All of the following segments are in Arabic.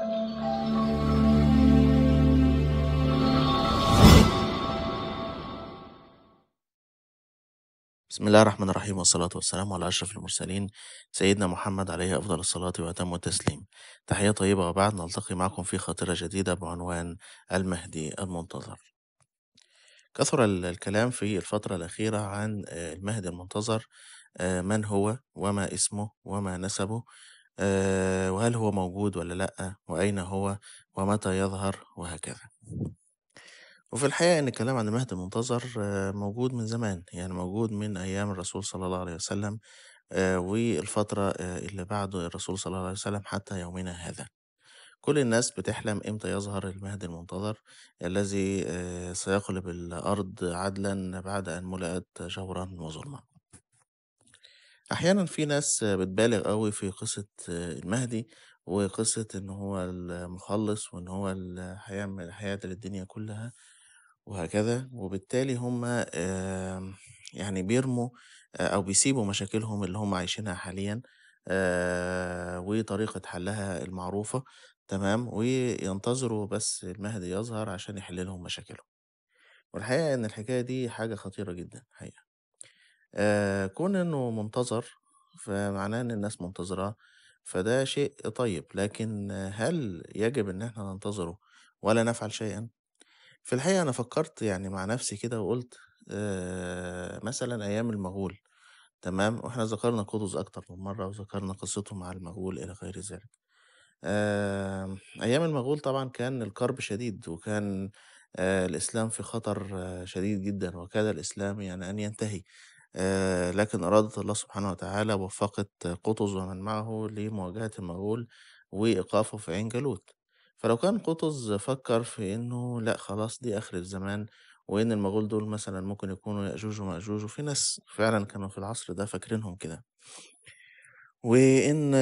بسم الله الرحمن الرحيم والصلاة والسلام على أشرف المرسلين سيدنا محمد عليه أفضل الصلاة وأتم التسليم تحية طيبة وبعد نلتقي معكم في خاطرة جديدة بعنوان المهدي المنتظر كثر الكلام في الفترة الأخيرة عن آه، المهدي المنتظر آه، من هو وما اسمه وما نسبه آه، وهل هو موجود ولا لأ، وأين هو، ومتى يظهر، وهكذا. وفي الحقيقة إن الكلام عن المهدي المنتظر آه، موجود من زمان، يعني موجود من أيام الرسول صلى الله عليه وسلم آه، والفترة اللي بعده الرسول صلى الله عليه وسلم حتى يومنا هذا. كل الناس بتحلم إمتى يظهر المهدي المنتظر الذي سيقلب الأرض عدلًا بعد أن ملئت جورًا وظلمًا. أحيانا في ناس بتبالغ قوي في قصة المهدي وقصة إن هو المخلص وإن هو اللي هيعمل حياه الدنيا كلها وهكذا وبالتالي هم يعني بيرموا آه، أو بيسيبوا مشاكلهم اللي هم عايشينها حاليا آه، وطريقة حلها المعروفة تمام وينتظروا بس المهدي يظهر عشان يحل لهم مشاكلهم والحقيقة إن الحكاية دي حاجة خطيرة جدا حقيقة آه، كون إنه منتظر، فمعناه إن الناس منتظراه، فده شيء طيب، لكن هل يجب إن إحنا ننتظره ولا نفعل شيئًا؟ في الحقيقة أنا فكّرت يعني مع نفسي كده وقُلت آه، مثلًا أيام المغول تمام، وإحنا ذكرنا قطز أكتر من مرّة وذكرنا قصته مع المغول إلى غير ذلك. أيام المغول طبعًا كان الكَرْب شديد وكان آه، الإسلام في خطر شديد جدًا وكاد الإسلام يعني أن ينتهي. آه، لكن إرادة الله سبحانه وتعالى وفّقت قطز ومن معه لمواجهة المغول وإيقافه في عين جالوت. فلو كان قطز فكّر في إنه لأ خلاص دي آخر الزمان، وإن المغول دول مثلًا ممكن يكونوا يأجوج ومأجوج، وفي ناس فعلًا كانوا في العصر ده فاكرينهم كده. وإن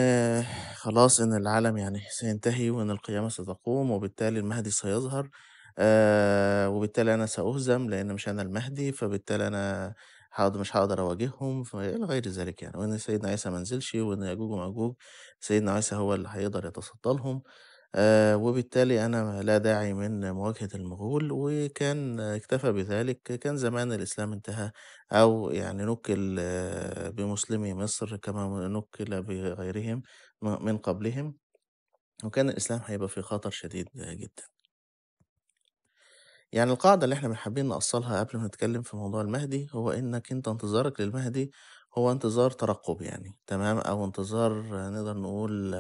خلاص إن العالم يعني سينتهي وإن القيامة ستقوم، وبالتالي المهدي سيظهر، آه وبالتالي أنا سأُهزم لإن مش أنا المهدي، فبالتالي أنا حاضر مش هقدر أواجههم الى غير ذلك يعني، وإن سيدنا عيسى منزلش وإن يأجوج ومأجوج سيدنا عيسى هو اللي هيقدر يتصدى لهم، آه، وبالتالي أنا لا داعي من مواجهة المغول، وكان اكتفى بذلك، كان زمان الإسلام انتهى أو يعني نُكِّل بمسلمي مصر كما نُكِّل بغيرهم من قبلهم، وكان الإسلام هيبقى في خطر شديد جدًا. يعني القاعدة اللي إحنا بن حابين نأصّلها قبل ما نتكلّم في موضوع المهدي، هو إنّك أنت انتظارك للمهدي هو انتظار ترقُّب يعني تمام، أو انتظار نقدر نقول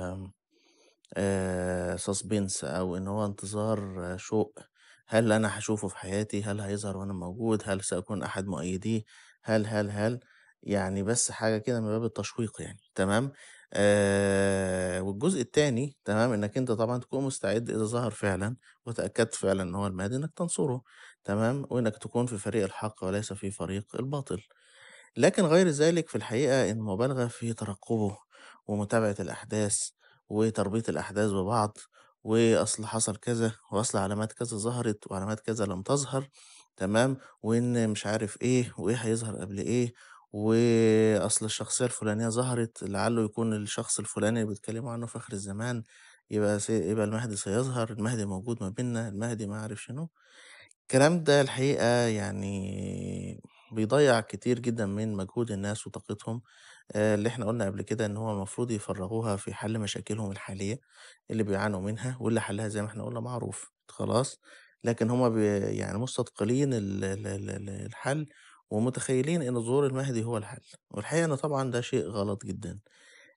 سسبنس آه، أو إن هو انتظار شوق، هل أنا هشوفه في حياتي، هل هيظهر وأنا موجود، هل سأكون أحد مؤيّديه، هل، هل، هل، يعني بس حاجة كده من باب التشويق يعني تمام؟ آآ آه، والجزء التاني تمام، إنّك أنت طبعًا تكون مستعد إذا ظهر فعلًا وتأكدت فعلًا إن هو المهدي إنّك تنصره تمام، وإنّك تكون في فريق الحق وليس في فريق الباطل. لكن غير ذلك في الحقيقة المبالغة في ترقبه ومتابعة الأحداث وتربيط الأحداث ببعض، وأصل حصل كذا، وأصل علامات كذا ظهرت وعلامات كذا لم تظهر تمام، وإن مش عارف إيه، وإيه هيظهر قبل إيه. وأصل الشخصية الفلانية ظهرت لعله يكون الشخص الفلاني اللي بيتكلموا عنه في آخر الزمان يبقى سي يبقى المهدي سيظهر، المهدي موجود ما بيننا، المهدي ما عارف شنو. الكلام ده الحقيقة يعني بيضيّع كتير جدًا من مجهود الناس وطاقتهم، آه، اللي إحنا قُلنا قبل كده إن هو المفروض يفرّغوها في حل مشاكلهم الحالية اللي بيعانوا منها، واللي حلّها زي ما إحنا قُلنا معروف خلاص، لكن هما بي يعني مستثقلين ال ال الحل. ومتخيلين إن ظهور المهدي هو الحل، والحقيقة إن طبعًا ده شيء غلط جدًا،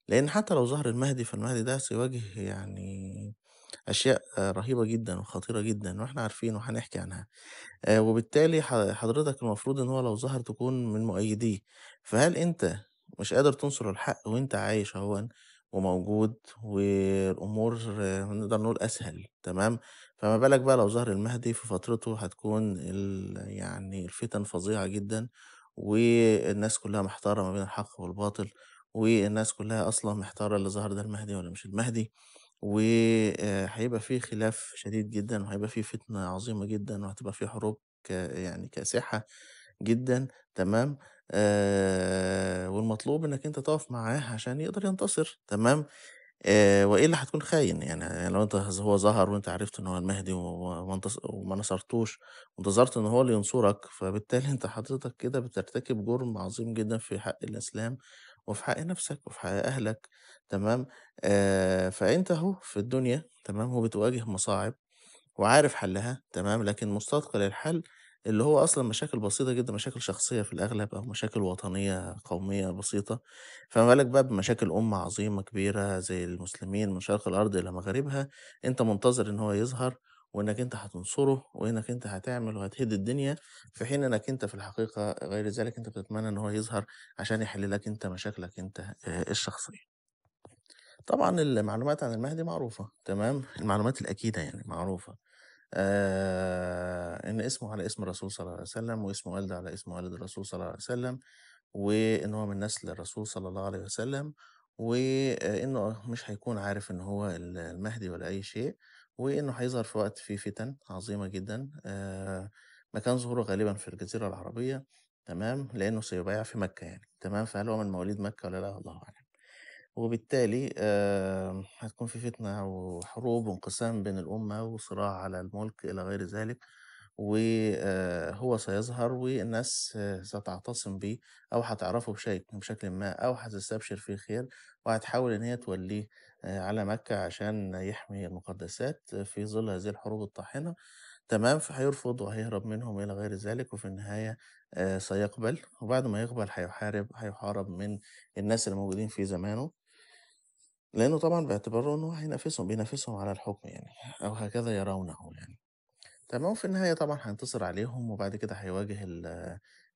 لإن حتى لو ظهر المهدي فالمهدي ده سيواجه يعني أشياء رهيبة جدًا وخطيرة جدًا وإحنا عارفين وهنحكي عنها، آه، وبالتالي حضرتك المفروض إن هو لو ظهر تكون من مؤيديه، فهل أنت مش قادر تنصر الحق وأنت عايش أهوًا؟ وموجود، والأمور نقدر نقول أسهل تمام، فما بالك بقى لو ظهر المهدي في فترته هتكون يعني الفتن فظيعة جدًا، والناس كلها محتارة ما بين الحق والباطل، والناس كلها أصلًا محتارة اللي ظهر ده المهدي ولا مش المهدي، وهيبقى آه، في خلاف شديد جدًا، وهيبقى في فتنة عظيمة جدًا، وهتبقى في حروب ك يعني كاسحة جدًا تمام. آه، والمطلوب إنّك أنت تقف معاه عشان يقدر ينتصر، تمام؟ آآ آه، وإلا هتكون خاين، يعني لو أنت هو ظهر وأنت عرفت إن هو المهدي وما نصرتوش وانتظرت إن هو اللي ينصرك، فبالتالي أنت حضرتك كده بترتكب جُرم عظيم جدًا في حق الإسلام وفي حق نَفْسك وفي حق أهلك، تمام؟ آه فأنت أهو في الدنيا تمام، وبتواجه مصاعب وعارف حلّها تمام، لكن مُستثقل الحل اللي هو أصلًا مشاكل بسيطة جدًا، مشاكل شخصية في الأغلب أو مشاكل وطنية قومية بسيطة، فما بالك بقى بمشاكل أمة عظيمة كبيرة زي المسلمين من شرق الأرض إلى مغاربها، أنت منتظر إن هو يظهر وإنك أنت هتنصره وإنك أنت هتعمل وهتهدي الدنيا، في حين إنك أنت في الحقيقة غير ذلك أنت بتتمنى إن هو يظهر عشان يحل لك أنت مشاكلك أنت آه، الشخصية. طبعًا المعلومات عن المهدي معروفة تمام، المعلومات الأكيدة يعني معروفة. آه ان اسمه على اسم الرسول صلى الله عليه وسلم واسم والده على اسم والد الرسول صلى الله عليه وسلم وان هو من نسل الرسول صلى الله عليه وسلم وانه مش هيكون عارف ان هو المهدي ولا اي شيء وانه هيظهر في وقت فيه فتن عظيمه جدا آه مكان ظهوره غالبا في الجزيره العربيه تمام لانه سيبايع في مكه يعني تمام فهل هو من مواليد مكه ولا لا الله اعلم وبالتالي هتكون في فتنة وحروب وانقسام بين الأمة وصراع على الملك إلى غير ذلك وهو آه، سيظهر والناس ستعتصم به أو هتعرفه بشيء بشكل ما أو هتستبشر فيه خير وهتحاول إن هي توليه آه، على مكة عشان يحمي المقدسات في ظل هذه الحروب الطاحنة تمام فهيرفض وهيهرب منهم إلى غير ذلك وفي النهاية آه، سيقبل وبعد ما يقبل هيحارب هيحارب من الناس اللي موجودين في زمانه لأنه طبعًا باعتباره أنه هينافسهم، بينافسهم على الحكم يعني، أو هكذا يرونه يعني، تمام، وفي النهاية طبعًا هينتصر عليهم، وبعد كده هيواجه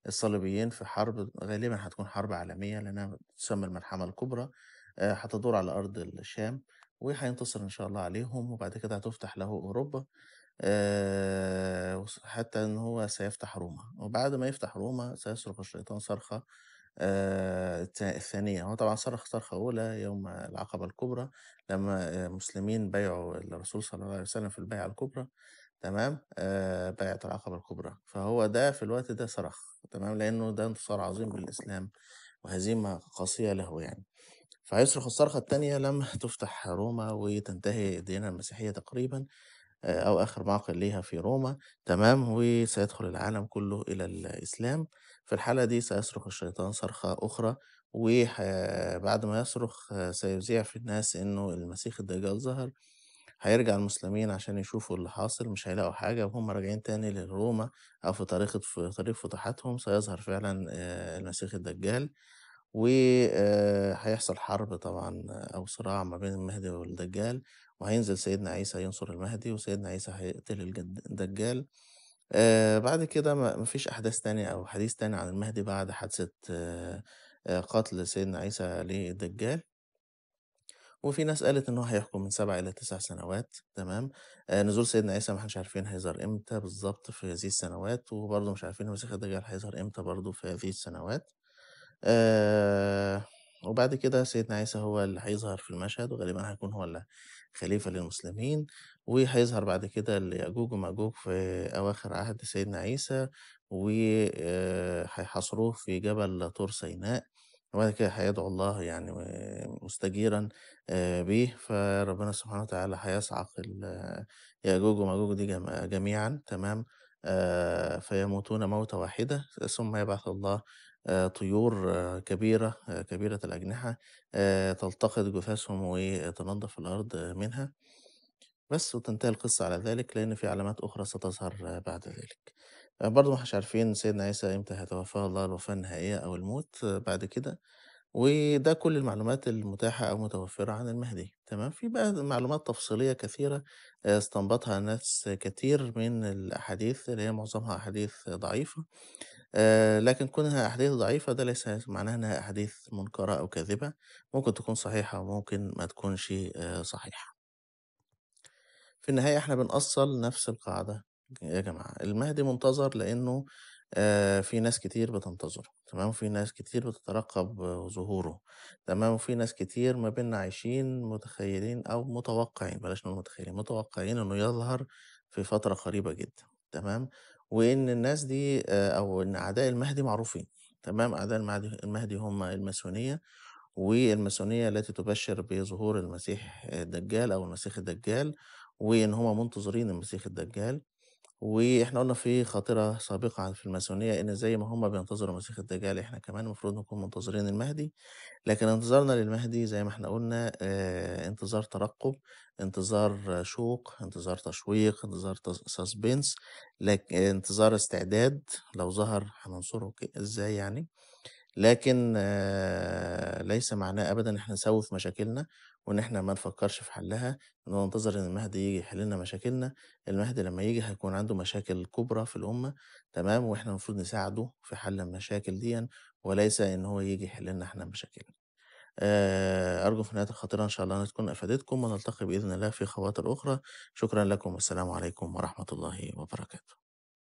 الصليبيين في حرب غالبًا هتكون حرب عالمية لأنها تسمى الملحمة الكبرى، آه، هتدور على أرض الشام، وهينتصر إن شاء الله عليهم، وبعد كده هتُفتح له أوروبا، آه، حتى إن هو سيفتح روما، وبعد ما يفتح روما سيصرخ الشيطان صرخة آآ آه، الثانية، هو طبعًا صرخ صرخة أولى يوم العقبة الكبرى، لمّا المسلمين آه، بايعوا الرسول صلى الله عليه وسلم في البيعة الكبرى، تمام، آآ آه، بيعة العقبة الكبرى، فهو ده في الوقت ده صرخ، تمام، لأنه ده انتصار عظيم للإسلام، وهزيمة قاسية له يعني، فهيصرخ الصرخة التانية لمّا تُفتح روما وتنتهي الديانة المسيحية تقريبًا، أو آخر معقل ليها في روما، تمام، وسيدخل العالم كله إلى الإسلام. في الحالة دي سيصرخ الشيطان صرخة أخرى وبعد ما يصرخ سيذيع في الناس إنه المسيح الدجال ظهر هيرجع المسلمين عشان يشوفوا اللي حاصل مش هيلاقوا حاجة وهم راجعين تاني لروما أو في طريقة في طريق فتوحاتهم سيظهر فعلا آه، المسيح الدجال وهيحصل آه، حرب طبعا أو صراع ما بين المهدي والدجال وهينزل سيدنا عيسى ينصر المهدي وسيدنا عيسى هيقتل الدجال آه، بعد كده ما فيش أحداث تانية أو حديث تاني عن المهدي بعد حادثة آه، آه، قتل سيدنا عيسى للدجال. وفي ناس قالت إن هو هيحكم من سبع إلى تسع سنوات تمام، نزول سيدنا عيسى ما احناش عارفين هيظهر إمتى بالظبط في هذه السنوات، وبرضه مش عارفين المسيح الدجال هيظهر إمتى برضه في هذه السنوات. وبعد كده سيدنا عيسى هو اللي هيظهر في المشهد وغالبا هيكون هو اللي خليفة للمسلمين وهيظهر بعد كده ليأجوج ومأجوج في أواخر عهد سيدنا عيسى وهيحاصروه آه، في جبل طور سيناء وبعد كده هيدعو الله يعني مستجيرا به آه، فربنا سبحانه وتعالى هيصعق يأجوج ومأجوج دي جميعا تمام آه، فيموتون موتة واحدة ثم يبعث الله آه، طيور آه، كبيرة آه، كبيرة الأجنحة تلتقط جثثهم وتنضف الأرض منها، بس وتنتهي القصة على ذلك، لأن في علامات أخرى ستظهر بعد ذلك. برضه مش عارفين سيدنا عيسى إمتى هيتوفاه الله الوفاة النهائية أو الموت بعد كده. وده كل المعلومات المتاحة أو متوفرة عن المهدي، تمام؟ في بقى معلومات تفصيلية كثيرة آه، استنبطها ناس كتير من الأحاديث اللي هي معظمها أحاديث ضعيفة، آه، لكن كونها أحاديث ضعيفة ده ليس معناه إنها أحاديث منكرة أو كاذبة، ممكن تكون صحيحة وممكن ما تكونش آه، صحيحة. في النهاية إحنا بنأصّل نفس القاعدة، يا جماعة المهدي منتظر لإنه آه، في ناس كتير بتنتظره، تمام، في ناس كتير بتترقب ظهوره، تمام، وفي ناس كتير ما بيننا عايشين متخيلين أو متوقعين بلاش نقول متخيلين، متوقعين إنه يظهر في فترة قريبة جدًا، تمام، وإن الناس دي آه، أو إن أعداء المهدي معروفين، تمام، أعداء المهدي هم الماسونية، والماسونية التي تبشر بظهور المسيح الدجال أو المسيح الدجال، وإن هم منتظرين المسيح الدجال. وإحنا قُلنا في خاطرة سابقة عن في الماسونية إن زي ما هم بينتظروا مسيح الدجال، إحنا كمان المفروض نكون منتظرين المهدي، لكن انتظارنا للمهدي زي ما إحنا قُلنا انتظار ترقُّب، انتظار شوق، انتظار تشويق، انتظار ساسبنس لكن انتظار استعداد لو ظهر هننصره إزاي يعني، لكن ليس معناه أبدًا إحنا نسوّف مشاكلنا. وإن إحنا ما نفكّرش في حلّها، إن ننتظر إن المهدي يجي يحل لنا مشاكلنا، المهدي لمّا يجي هيكون عنده مشاكل كُبرى في الأمة، تمام، وإحنا المفروض نساعده في حل المشاكل ديًا، وليس إن هو يجي يحل لنا إحنا مشاكلنا. أرجو في نهاية الخطيرة إن شاء الله تكون أفادتكم، ونلتقي بإذن الله في خواطر أخرى، شكرًا لكم والسلام عليكم ورحمة الله وبركاته.